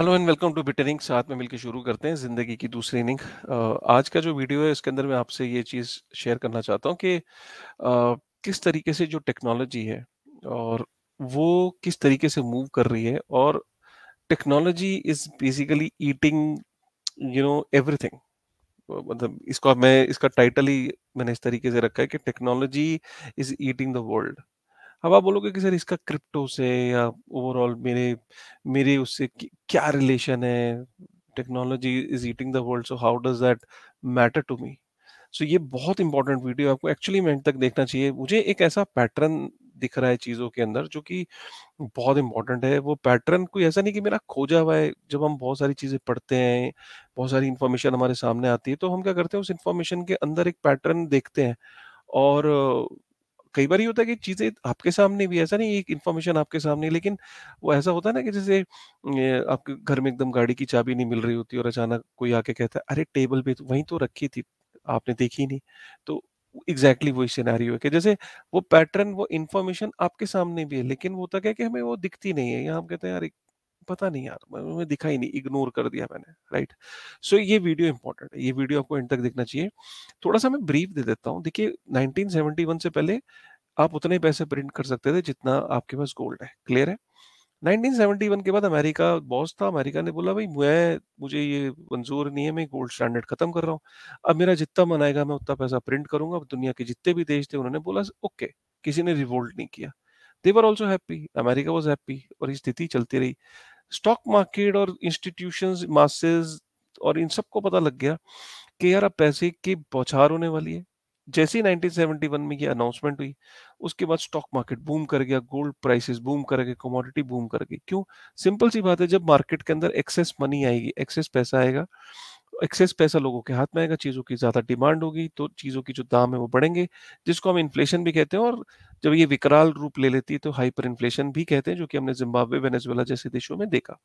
Hello and welcome to बिटर साथ में मिलकर शुरू करते हैं ज़िंदगी की दूसरी इनिंग आज का जो वीडियो है इसके अंदर मैं आपसे ये चीज़ शेयर करना चाहता हूँ कि किस तरीके से जो टेक्नोलॉजी है और वो किस तरीके से मूव कर रही है और technology is basically eating you know everything मतलब इसको मैं इसका टाइटल ही मैंने इस तरीके से रखा है कि technology is eating the world अब आप बोलोगे कि सर इसका क्रिप्टो से या ओवरऑल मेरे मेरे उससे क्या रिलेशन है technology is eating the world so how does that matter to me so ये बहुत इंपॉर्टेंट वीडियो आपको एक्चुअली मैं तक देखना चाहिए मुझे एक ऐसा पैटर्न दिख रहा है चीज़ों के अंदर जो कि बहुत इंपॉर्टेंट है वो पैटर्न कोई ऐसा नहीं कि मेरा खोजा हुआ है जब हम बहुत सारी चीज़ें पढ़ते हैं बहुत सारी इंफॉर्मेशन हमारे सामने आती है तो हम क्या करते हैं उस इंफॉर्मेशन के अंदर एक पैटर्न देखते हैं और कई बार ये होता है कि चीजें आपके सामने भी ऐसा नहीं एक इन्फॉर्मेशन आपके सामने लेकिन वो ऐसा होता है ना कि जैसे आपके घर में एकदम गाड़ी की चाबी नहीं मिल रही होती और अचानक कोई आके कहता है अरे टेबल पे तो वहीं तो रखी थी आपने देखी नहीं तो एग्जैक्टली exactly वही सिनेरियो है कि जैसे वो पैटर्न वो इन्फॉर्मेशन आपके सामने भी है लेकिन वो तक है कि हमें वो दिखती नहीं है यहाँ हम कहते हैं यार पता नहीं यार हमें दिखाई नहीं इग्नोर कर दिया मैंने राइट सो so, ये वीडियो इंपॉर्टेंट है ये वीडियो आपको एंड तक देखना चाहिए थोड़ा सा मैं ब्रीफ दे देता हूँ देखिए 1971 से पहले आप उतने पैसे प्रिंट कर सकते थे जितना आपके पास गोल्ड है क्लियर है 1971 के बाद अमेरिका बॉस था अमेरिका ने बोला भाई मैं मुझे ये मंजूर नहीं है मैं गोल्ड स्टैंडर्ड खत्म कर रहा हूँ अब मेरा जितना मन आएगा मैं उतना पैसा प्रिंट करूंगा अब दुनिया के जितने भी देश थे उन्होंने बोला ओके किसी ने रिवोल्ट नहीं किया they were also happy America was happy और ये स्थिति चलती रही स्टॉक मार्केट और इंस्टीट्यूशन मासेज और इन सबको पता लग गया कि यार अब पैसे की बौछार होने वाली है जैसे ही 1971 में ये अनाउंसमेंट हुई उसके बाद स्टॉक मार्केट बूम कर गया गोल्ड प्राइसेस बूम कर गए कमोडिटी बूम कर गई क्यों सिंपल सी बात है जब मार्केट के अंदर एक्सेस मनी आएगी एक्सेस पैसा आएगा एक्सेस पैसा लोगों के हाथ में आएगा चीज़ों की ज़्यादा डिमांड होगी तो चीज़ों की जो दाम है वो बढ़ेंगे जिसको हम इन्फ्लेशन भी कहते हैं और जब ये विकराल रूप ले लेती है तो हाइपर इन्फ्लेशन भी कहते हैं जो कि हमने जिम्बाब्वे वेनेजुएला जैसे देशों में देखा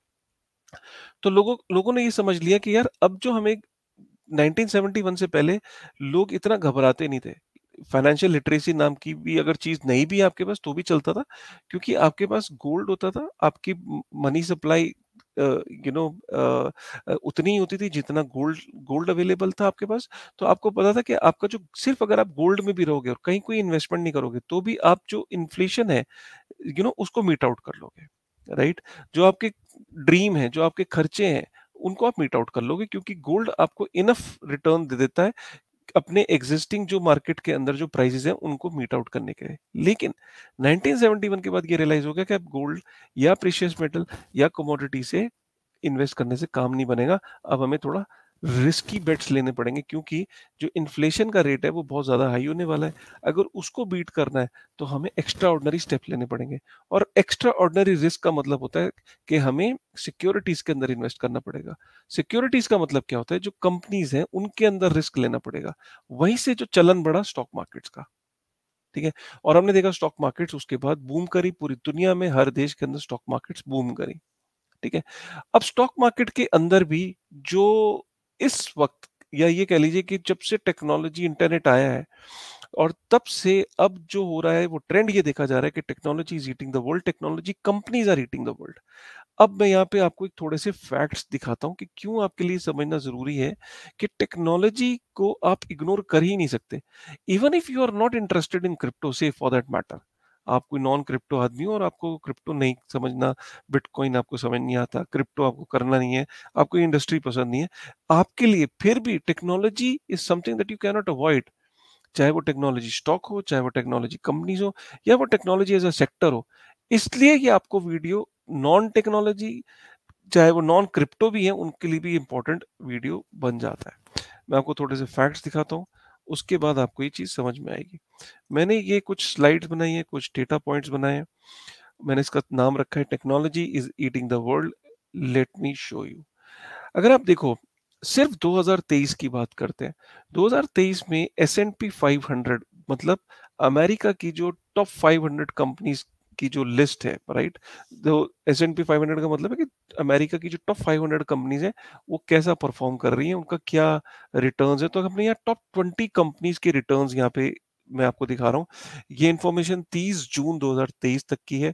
तो लोगों लोगों ने ये समझ लिया कि यार अब जो हमें 1971 से पहले लोग इतना घबराते नहीं थे फाइनेंशियल लिटरेसी नाम की भी अगर चीज नहीं भी आपके पास तो भी चलता था क्योंकि आपके पास गोल्ड होता था आपकी मनी सप्लाई यू नो उतनी होती थी जितना गोल्ड गोल्ड अवेलेबल था आपके पास तो आपको पता था कि आपका जो सिर्फ अगर आप गोल्ड में भी रहोगे और कहीं कोई इन्वेस्टमेंट नहीं करोगे तो भी आप जो इन्फ्लेशन है यू you नो know, उसको मीट आउट कर लोगे राइट right? जो आपके ड्रीम है जो आपके खर्चे हैं उनको आप मीट आउट कर लोगे क्योंकि गोल्ड आपको इनफ रिटर्न दे देता है अपने एग्जिस्टिंग जो मार्केट के अंदर जो प्राइसेस हैं उनको मीट आउट करने के लिए लेकिन 1971 के बाद ये रियलाइज हो गया कि आप गोल्ड या प्रीशियस मेटल या कमोडिटी से इन्वेस्ट करने से काम नहीं बनेगा अब हमें थोड़ा रिस्की बेट्स लेने पड़ेंगे क्योंकि जो इन्फ्लेशन का रेट है वो बहुत ज़्यादा हाई होने वाला है अगर उसको बीट करना है तो हमें एक्स्ट्रा ऑर्डनरी स्टेप लेने पड़ेंगे और एक्स्ट्रा ऑर्डनरी रिस्क का मतलब होता है कि हमें सिक्योरिटीज़ के अंदर इन्वेस्ट करना पड़ेगा सिक्योरिटीज़ का मतलब क्या होता है जो कंपनीज हैं उनके अंदर रिस्क लेना पड़ेगा वहीं से जो चलन बढ़ा स्टॉक मार्केट्स का ठीक है और हमने देखा स्टॉक मार्केट्स उसके बाद बूम करी पूरी दुनिया में हर देश के अंदर स्टॉक मार्केट्स बूम करी ठीक है अब स्टॉक मार्केट के अंदर भी जो इस वक्त या ये कह लीजिए कि जब से टेक्नोलॉजी इंटरनेट आया है और तब से अब जो हो रहा है वो ट्रेंड ये देखा जा रहा है कि technology is eating the world technology companies are eating the world अब मैं यहाँ पे आपको एक थोड़े से फैक्ट्स दिखाता हूँ कि क्यों आपके लिए समझना जरूरी है कि टेक्नोलॉजी को आप इग्नोर कर ही नहीं सकते even if you are not interested in crypto से फॉर दैट मैटर आप कोई नॉन क्रिप्टो आदमी हो और आपको क्रिप्टो नहीं समझना बिटकॉइन आपको समझ नहीं आता क्रिप्टो आपको करना नहीं है आपको इंडस्ट्री पसंद नहीं है आपके लिए फिर भी technology is something that you cannot avoid चाहे वो टेक्नोलॉजी स्टॉक हो चाहे वो टेक्नोलॉजी कंपनीज हो या वो टेक्नोलॉजी एज अ सेक्टर हो इसलिए ये आपको वीडियो नॉन टेक्नोलॉजी चाहे वो नॉन क्रिप्टो भी है उनके लिए भी इंपॉर्टेंट वीडियो बन जाता है मैं आपको थोड़े से फैक्ट्स दिखाता हूँ उसके बाद आपको ये चीज़ समझ में आएगी मैंने ये कुछ स्लाइड्स बनाई है कुछ डेटा पॉइंट्स बनाए हैं मैंने इसका नाम रखा है technology is eating the world let me show you अगर आप देखो सिर्फ 2023 की बात करते हैं 2023 में एस एंड पी फाइव मतलब अमेरिका की जो टॉप 500 कंपनीज की जो लिस्ट है राइट जो S and P five hundred का मतलब है कि अमेरिका की जो टॉप फाइव हंड्रेड कंपनीज है वो कैसा परफॉर्म कर रही है उनका क्या रिटर्न है तो अपने यहाँ टॉप ट्वेंटी कंपनीज के रिटर्न यहाँ पे मैं आपको दिखा रहा हूँ ये इन्फॉर्मेशन तीस जून दो हजार तेईस तक की है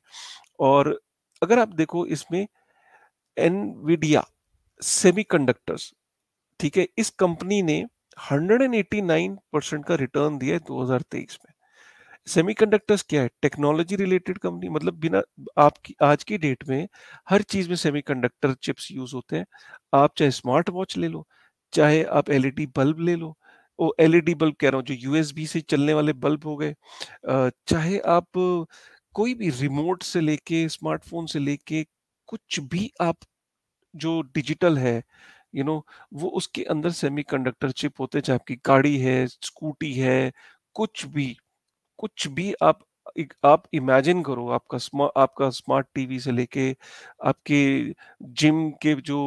और अगर आप देखो इसमें एनविडिया सेमी कंडक्टर्स ठीक है इस कंपनी ने hundred and eighty nine percent का रिटर्न दिया है दो हजार तेईस में सेमीकंडक्टर्स क्या है टेक्नोलॉजी रिलेटेड कंपनी मतलब बिना आपकी आज की डेट में हर चीज में सेमीकंडक्टर चिप्स यूज होते हैं आप चाहे स्मार्ट वॉच ले लो चाहे आप एलईडी बल्ब e ले लो वो एलईडी बल्ब कह रहा हूँ जो यूएसबी से चलने वाले बल्ब हो गए चाहे आप कोई भी रिमोट से लेके स्मार्टफोन से लेके कुछ भी आप जो डिजिटल है यू you नो know, वो उसके अंदर सेमीकंडक्टर चिप होते हैं चाहे आपकी गाड़ी है स्कूटी है कुछ भी कुछ भी आप आप इमेजिन करो आपका स्मा, आपका स्मार्ट टीवी से लेके आपके जिम के जो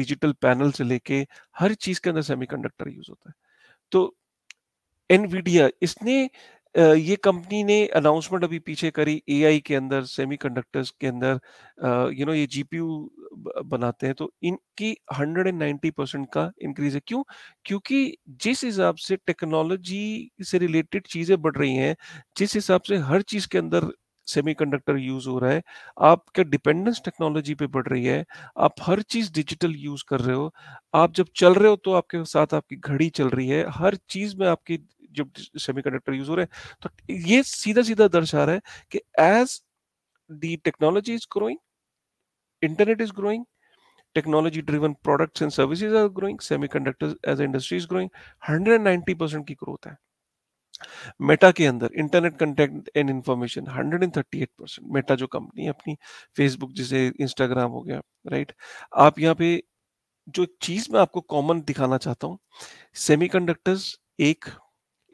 डिजिटल पैनल से लेके हर चीज के अंदर सेमीकंडक्टर यूज होता है तो एनवीडिया इसने ये कंपनी ने अनाउंसमेंट अभी पीछे करी एआई के अंदर सेमीकंडक्टर्स के अंदर यू नो ये जीपीयू बनाते हैं तो इनकी 190 परसेंट का इंक्रीज है क्यों क्योंकि जिस हिसाब से टेक्नोलॉजी से रिलेटेड चीजें बढ़ रही हैं जिस हिसाब से हर चीज के अंदर सेमीकंडक्टर यूज हो रहा है आपका डिपेंडेंस टेक्नोलॉजी पे बढ़ रही है आप हर चीज डिजिटल यूज कर रहे हो आप जब चल रहे हो तो आपके साथ आपकी घड़ी चल रही है हर चीज में आपकी जब कंडक्टर यूज हो रहे हैं तो ये सीधा सीधा दर्शा रहा है कि as the technology is growing internet is growing technology technology driven products and services are growing semiconductors as industry is growing 190% की ग्रोथ है मेटा के अंदर internet content and information 138 percent Meta जो कंपनी अपनी फेसबुक जिसे Instagram हो गया right आप यहाँ पे जो चीज मैं आपको कॉमन दिखाना चाहता हूँ सेमीकंडक्टर्स एक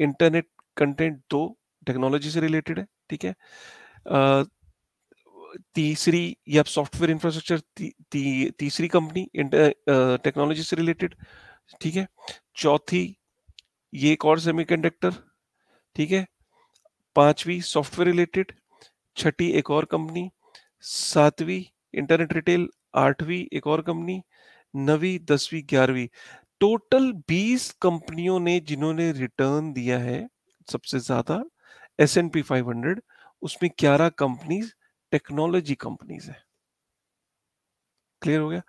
इंटरनेट कंटेंट दो टेक्नोलॉजी से रिलेटेड है ठीक है तीसरी या सॉफ्टवेयर इंफ्रास्ट्रक्चर तीसरी कंपनी टेक्नोलॉजी से रिलेटेड ठीक है चौथी ये एक और सेमीकंडक्टर ठीक है पांचवी सॉफ्टवेयर रिलेटेड छठी एक और कंपनी सातवीं इंटरनेट रिटेल आठवीं एक और कंपनी नवी दसवीं ग्यारहवीं टोटल 20 कंपनियों ने जिन्होंने रिटर्न दिया है सबसे ज्यादा S and P five hundred उसमें ग्यारह कंपनीज टेक्नोलॉजी कंपनीज है क्लियर हो गया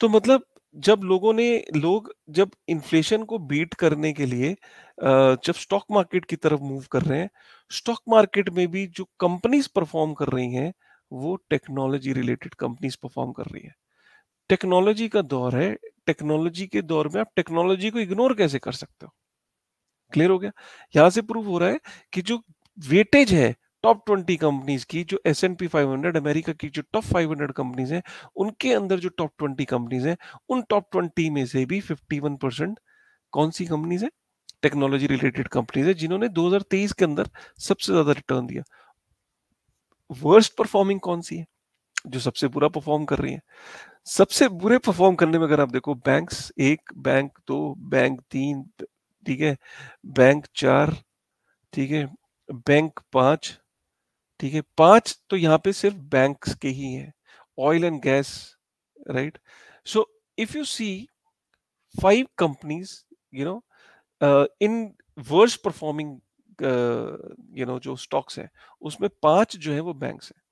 तो मतलब जब लोगों ने लोग जब इन्फ्लेशन को बीट करने के लिए जब स्टॉक मार्केट की तरफ मूव कर रहे हैं स्टॉक मार्केट में भी जो कंपनीज परफॉर्म कर रही हैं वो टेक्नोलॉजी रिलेटेड कंपनीज परफॉर्म कर रही है टेक्नोलॉजी का दौर है टेक्नोलॉजी के दौर में आप टेक्नोलॉजी को इग्नोर कैसे कर सकते हो क्लियर हो गया यहां से प्रूफ हो रहा है कि जो वेटेज है टॉप ट्वेंटी कंपनीज की जो S and P five hundred America की जो टॉप फाइव हंड्रेड कंपनीज है उनके अंदर जो टॉप ट्वेंटी कंपनीज है उन टॉप ट्वेंटी में से भी फिफ्टी वन परसेंट कौन सी कंपनीज है टेक्नोलॉजी रिलेटेड कंपनीज है जिन्होंने दो हजार तेईस के अंदर सबसे ज्यादा रिटर्न दिया वर्स्ट परफॉर्मिंग कौन सी है जो सबसे बुरा परफॉर्म कर रही है सबसे बुरे परफॉर्म करने में अगर आप देखो बैंक्स एक बैंक दो बैंक तीन ठीक है बैंक चार ठीक है बैंक पांच ठीक है पांच तो यहाँ पे सिर्फ बैंक्स के ही हैं oil and gas right so if you see five companies you know in worse performing you know जो स्टॉक्स हैं उसमें पांच जो है वो बैंक्स हैं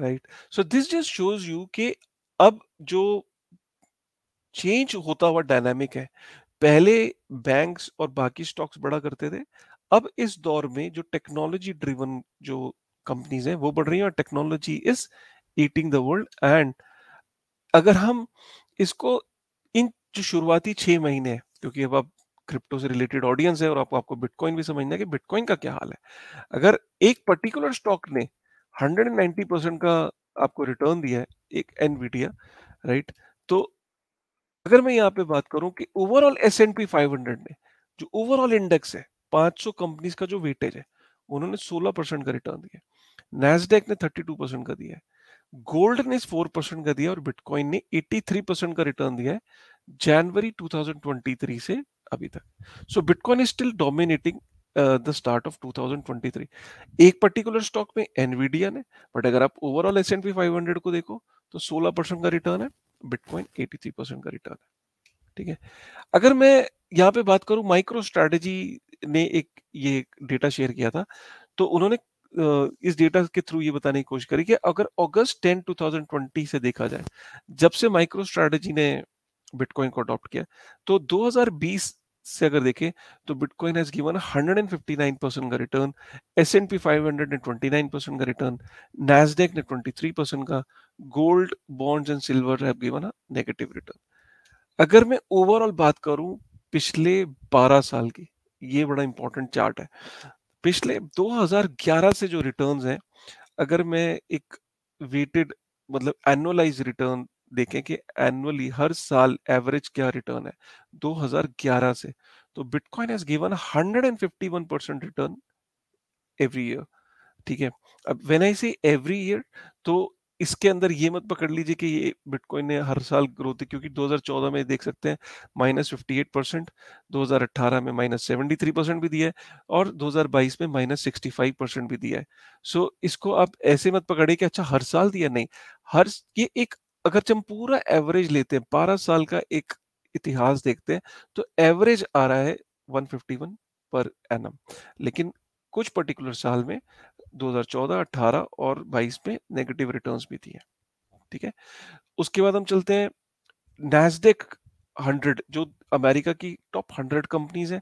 right so this just shows you कि अब जो चेंज होता हुआ डायनामिक है पहले बैंक्स और बाकी स्टॉक्स बड़ा करते थे अब इस दौर में जो टेक्नोलॉजी ड्रिवन जो कंपनीज हैं वो बढ़ रही हैं और technology is eating the world and अगर हम इसको इन जो शुरुआती छह महीने क्योंकि अब आप क्रिप्टो से रिलेटेड ऑडियंस है और आपको आपको बिटकॉइन भी समझना है कि बिटकॉइन का क्या हाल है अगर एक पर्टिकुलर स्टॉक ने 190 परसेंट का आपको रिटर्न दिया है एक एन राइट तो अगर मैं यहाँ पे बात करूं कि overall S and P five ने जो ओवरऑल इंडेक्स है 500 कंपनीज का जो वेटेज है उन्होंने 16 परसेंट का रिटर्न दिया नेसडेक ने 32 परसेंट का दिया है गोल्ड ने 4 परसेंट का दिया और बिटकॉइन ने 83 परसेंट का रिटर्न दिया है जनवरी 2023 से अभी तक so Bitcoin is still dominating the start of 2023 एक पर्टिकुलर स्टॉक में एनवीडिया ने बट अगर आप ओवरऑल एस एंड को देखो तो 16 परसेंट का रिटर्न है बिटकॉइन 83 परसेंट का रिटर्न है ठीक है अगर मैं यहाँ पे बात करूं माइक्रो स्ट्रैटेजी ने एक ये डेटा शेयर किया था तो उन्होंने uh, इस डेटा के थ्रू ये बताने की कोशिश करी कि अगर अगस्त 10 2020 से देखा जाए जब से माइक्रो स्ट्रैटेजी ने बिटकॉइन को अडॉप्ट किया तो 2020 से अगर देखें तो बिटकॉइन हैज गिवन 159 परसेंट का return S and P five hundred ने नाइन परसेंट का रिटर्न नैसडेक ने ट्वेंटी थ्री परसेंट का gold bonds and silver have given negative return अगर मैं ओवरऑल बात करूं पिछले 12 साल की ये बड़ा इंपॉर्टेंट चार्ट है पिछले 2011 से जो रिटर्न्स हैं अगर मैं एक वेटेड मतलब एनुअलाइज रिटर्न देखें कि एनुअली हर साल एवरेज क्या रिटर्न है 2011 से तो Bitcoin has given 151 percent return every year ठीक है अब when I see every year तो इसके अंदर ये मत पकड़ लीजिए कि ये बिटकॉइन ने हर साल ग्रोथ है क्योंकि 2014 में देख सकते हैं माइनस फिफ्टी एट परसेंट दो में माइनस सेवेंटी थ्री परसेंट भी दिया है और 2022 में माइनस सिक्सटी फाइव परसेंट भी दिया है सो so, इसको आप ऐसे मत पकड़े कि अच्छा हर साल दिया नहीं हर ये एक अगर हम पूरा एवरेज लेते हैं बारह साल का एक इतिहास देखते हैं तो एवरेज आ रहा है 151 पर एनम लेकिन कुछ पर्टिकुलर साल में 2014, 18 और 22 में नेगेटिव रिटर्न्स भी थी ठीक है उसके बाद हम चलते हैं नैसडेक 100 जो अमेरिका की टॉप 100 कंपनीज हैं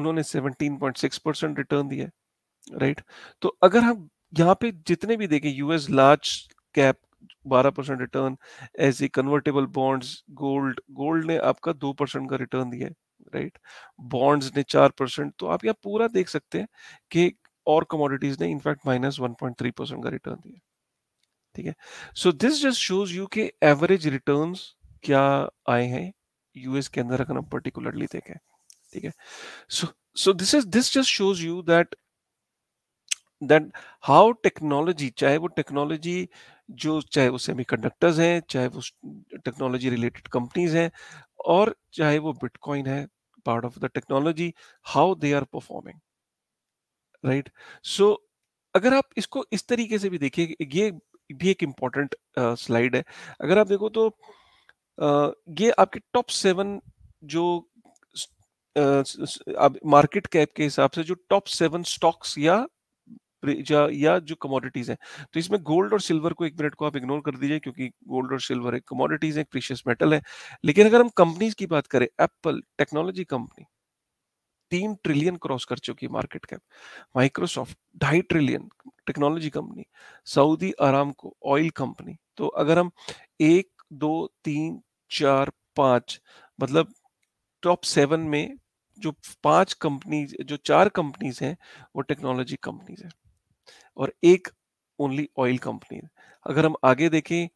उन्होंने 17.6 परसेंट रिटर्न दिया है राइट तो अगर हम यहाँ पे जितने भी देखें यूएस लार्ज कैप बारह percent return as a convertible bonds gold gold ने आपका दो परसेंट का रिटर्न दिया है राइट बॉन्ड्स ने चार परसेंट तो आप यहाँ पूरा देख सकते हैं कि और कमोडिटीज ने in fact minus one point three percent का रिटर्न दिया ठीक है so this just shows you के एवरेज रिटर्न क्या आए हैं यूएस के अंदर अगर हम पर्टिकुलरली देखें ठीक है so so this is this just shows you that that how technology चाहे वो टेक्नोलॉजी जो चाहे वो सेमीकंडक्टर्स हैं चाहे वो टेक्नोलॉजी रिलेटेड कंपनीज हैं और चाहे वो बिटकॉइन है part of the technology how they are performing right so अगर आप इसको इस तरीके से भी देखिए ये भी एक इम्पॉर्टेंट स्लाइड है अगर आप देखो तो uh, ये आपके टॉप सेवन जो मार्केट uh, कैप के हिसाब से जो टॉप सेवन स्टॉक्स या या जो कमोडिटीज है तो इसमें गोल्ड और सिल्वर को एक मिनट को आप इग्नोर कर दीजिए क्योंकि गोल्ड और सिल्वर एक कमोडिटीज है प्रीशियस मेटल है लेकिन अगर हम कंपनीज की बात करें एप्पल टेक्नोलॉजी कंपनी तीन ट्रिलियन क्रॉस कर चुकी है मार्केट कैप माइक्रोसॉफ्ट ढाई trillion technology company Saudi Aramco को ऑयल कंपनी तो अगर हम एक दो तीन चार पांच मतलब टॉप सेवन में जो पांच कंपनीज जो चार कंपनीज हैं वो टेक्नोलॉजी कंपनीज हैं और एक ओनली ऑयल कंपनी अगर हम आगे देखें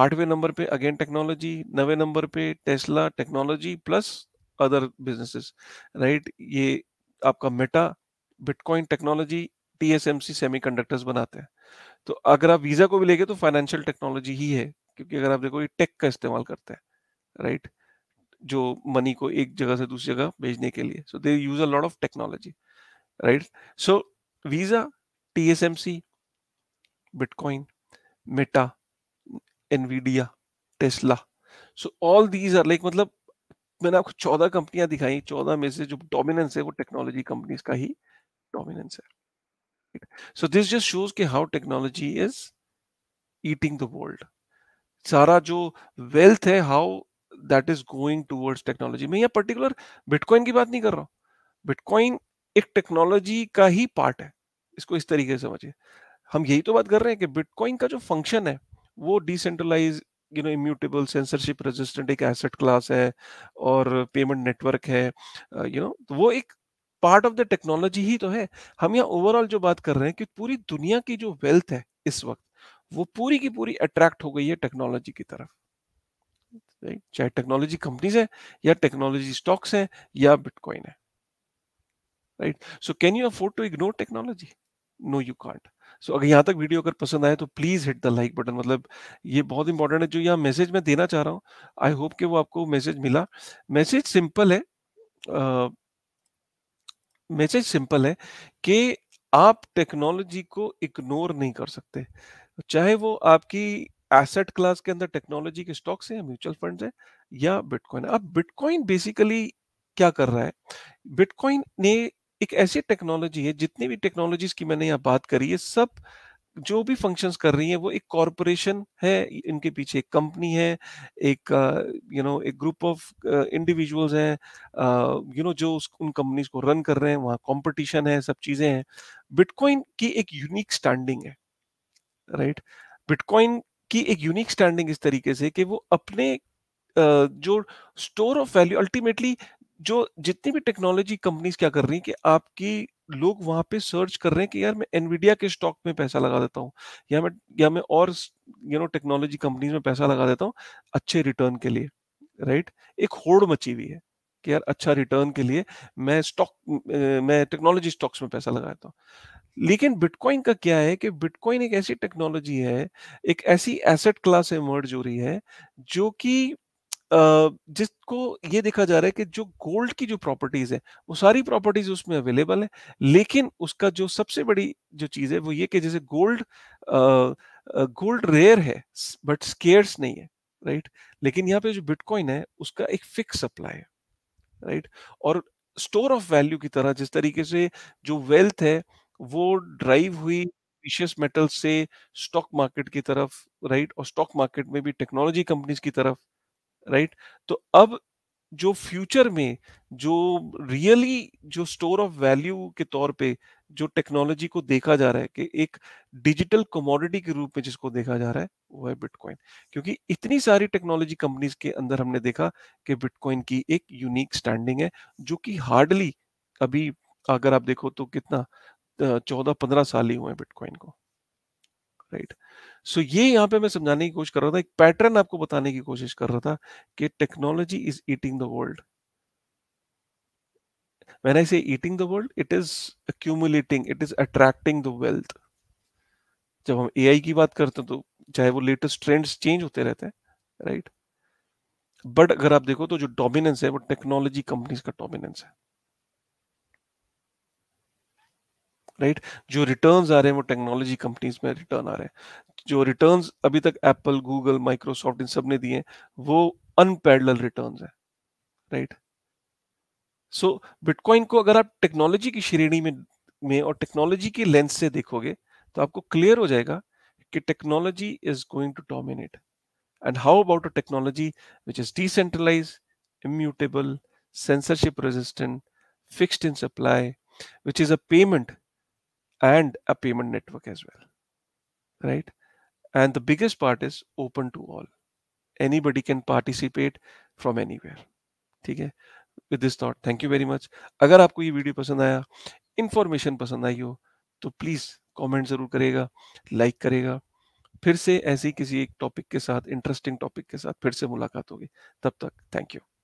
आठवें नंबर पे अगेन टेक्नोलॉजी नवे नंबर पे Tesla technology plus other businesses right ये आपका Meta Bitcoin technology TSMC semiconductors बनाते हैं तो अगर आप वीजा को भी लेके तो फाइनेंशियल टेक्नोलॉजी ही है क्योंकि अगर आप देखो ये टेक का इस्तेमाल करते हैं राइट जो मनी को एक जगह से दूसरी जगह भेजने के लिए so they use a lot of technology right so Visa TSMC, Bitcoin, Meta, Nvidia, Tesla. So all these are like मतलब मैंने आपको चौदह कंपनियां दिखाई चौदह में से जो डोमिनेंस है वो टेक्नोलॉजी कंपनीज का ही डोमिनेंस है सो दिस जस्ट शोज के how technology is eating the world सारा जो वेल्थ है how that is going towards technology मैं यहाँ पर्टिकुलर बिटकॉइन की बात नहीं कर रहा हूँ बिटकॉइन एक टेक्नोलॉजी का ही पार्ट है इसको इस तरीके से समझिए हम यही तो बात कर रहे हैं कि बिटकॉइन का जो फंक्शन है वो decentralize you know immutable censorship resistant एक एसेट क्लास है और पेमेंट नेटवर्क है यू नो तो वो एक पार्ट ऑफ द टेक्नोलॉजी ही तो है हम यहाँ ओवरऑल जो बात कर रहे हैं कि पूरी दुनिया की जो वेल्थ है इस वक्त वो पूरी की पूरी अट्रैक्ट हो गई है टेक्नोलॉजी की तरफ चाहे टेक्नोलॉजी कंपनीज है या टेक्नोलॉजी स्टॉक्स है या बिटकॉइन है right so can you afford to ignore technology no you can't so अगर यहाँ तक वीडियो अगर पसंद आए तो please hit the like button मतलब ये बहुत इंपॉर्टेंट है जो यहाँ मैसेज मैं देना चाह रहा हूँ आई होप कि वो आपको मैसेज मिला मैसेज सिंपल है मैसेज uh, सिंपल है कि आप टेक्नोलॉजी को इग्नोर नहीं कर सकते चाहे वो आपकी एसेट क्लास के अंदर टेक्नोलॉजी के स्टॉक्स हैं म्यूचुअल फंड्स हैं या बिटकॉइन अब बिटकॉइन बेसिकली क्या कर रहा है बिटकॉइन ने एक ऐसी टेक्नोलॉजी है जितनी भी टेक्नोलॉजीज की मैंने यहाँ बात करी है सब जो भी फंक्शंस कर रही हैं वो एक कॉरपोरेशन है इनके पीछे एक कंपनी है एक यू नो एक ग्रुप ऑफ इंडिविजुअल्स हैं यू नो जो उस उन कंपनीज को रन कर रहे हैं वहाँ कंपटीशन है सब चीज़ें हैं बिटकॉइन की एक यूनिक स्टैंडिंग है राइट right? बिटकॉइन की एक यूनिक स्टैंडिंग इस तरीके से कि वो अपने uh, जो स्टोर ऑफ वैल्यू अल्टीमेटली जो जितनी भी टेक्नोलॉजी कंपनीज क्या कर रही है कि आपकी लोग वहां पे सर्च कर रहे हैं कि यार मैं एनवीडिया के स्टॉक में पैसा लगा देता हूँ या मैं या मैं और यू नो टेक्नोलॉजी कंपनीज में पैसा लगा देता हूँ अच्छे रिटर्न के लिए राइट एक होड़ मची हुई है कि यार अच्छा रिटर्न के लिए मैं स्टॉक मैं टेक्नोलॉजी स्टॉक्स में पैसा लगा देता हूँ लेकिन बिटकॉइन का क्या है कि बिटकॉइन एक ऐसी टेक्नोलॉजी है एक ऐसी एसेट क्लास इमर्ज हो रही है जो कि जिसको ये देखा जा रहा है कि जो गोल्ड की जो प्रॉपर्टीज है वो सारी प्रॉपर्टीज उसमें अवेलेबल है लेकिन उसका जो सबसे बड़ी जो चीज है वो ये कि जैसे गोल्ड गोल्ड रेयर है बट स्केयर्स नहीं है राइट लेकिन यहाँ पे जो बिटकॉइन है उसका एक फिक्स सप्लाई है राइट और स्टोर ऑफ वैल्यू की तरह जिस तरीके से जो वेल्थ है वो ड्राइव हुई प्रीशियस मेटल से स्टॉक मार्केट की तरफ राइट और स्टॉक मार्केट में भी टेक्नोलॉजी कंपनीज की तरफ राइट तो अब जो फ्यूचर में जो रियली जो स्टोर ऑफ वैल्यू के तौर पे जो टेक्नोलॉजी को देखा जा रहा है कि एक डिजिटल कमोडिटी के रूप में जिसको देखा जा रहा है वो है बिटकॉइन क्योंकि इतनी सारी टेक्नोलॉजी कंपनीज के अंदर हमने देखा कि बिटकॉइन की एक यूनिक स्टैंडिंग है जो कि हार्डली अभी अगर आप देखो तो कितना चौदह पंद्रह साल ही हुए हैं बिटकॉइन को राइट सो ये यहाँ पे मैं समझाने की कोशिश कर रहा था एक पैटर्न आपको बताने की कोशिश कर रहा था कि technology is eating the world when i say eating the world it is accumulating it is attracting the wealth जब हम एआई की बात करते हैं तो चाहे वो लेटेस्ट ट्रेंड्स चेंज होते रहते हैं राइट बट अगर आप देखो तो जो डोमिनेंस है वो टेक्नोलॉजी कंपनीज का डोमिनेंस है राइट जो रिटर्न्स आ रहे हैं वो टेक्नोलॉजी कंपनीज में रिटर्न आ रहे हैं जो रिटर्न्स अभी तक एप्पल गूगल माइक्रोसॉफ्ट इन सब ने दिए वो अनपैरल रिटर्न है राइट सो बिटकॉइन को अगर आप टेक्नोलॉजी की श्रेणी में में और टेक्नोलॉजी के लेंस से देखोगे तो आपको क्लियर हो जाएगा कि technology is going to dominate and how about a technology which is decentralize immutable censorship resistant fixed in supply which is a payment and a payment network as well right and the biggest part is open to all anybody can participate from anywhere theek hai with this thought thank you very much agar aapko ye video pasand aaya information pasand aayi ho to please comment zarur karega like karega फिर से ऐसी किसी एक topic के साथ interesting topic के साथ फिर से मुलाकात होगी तब तक थैंक यू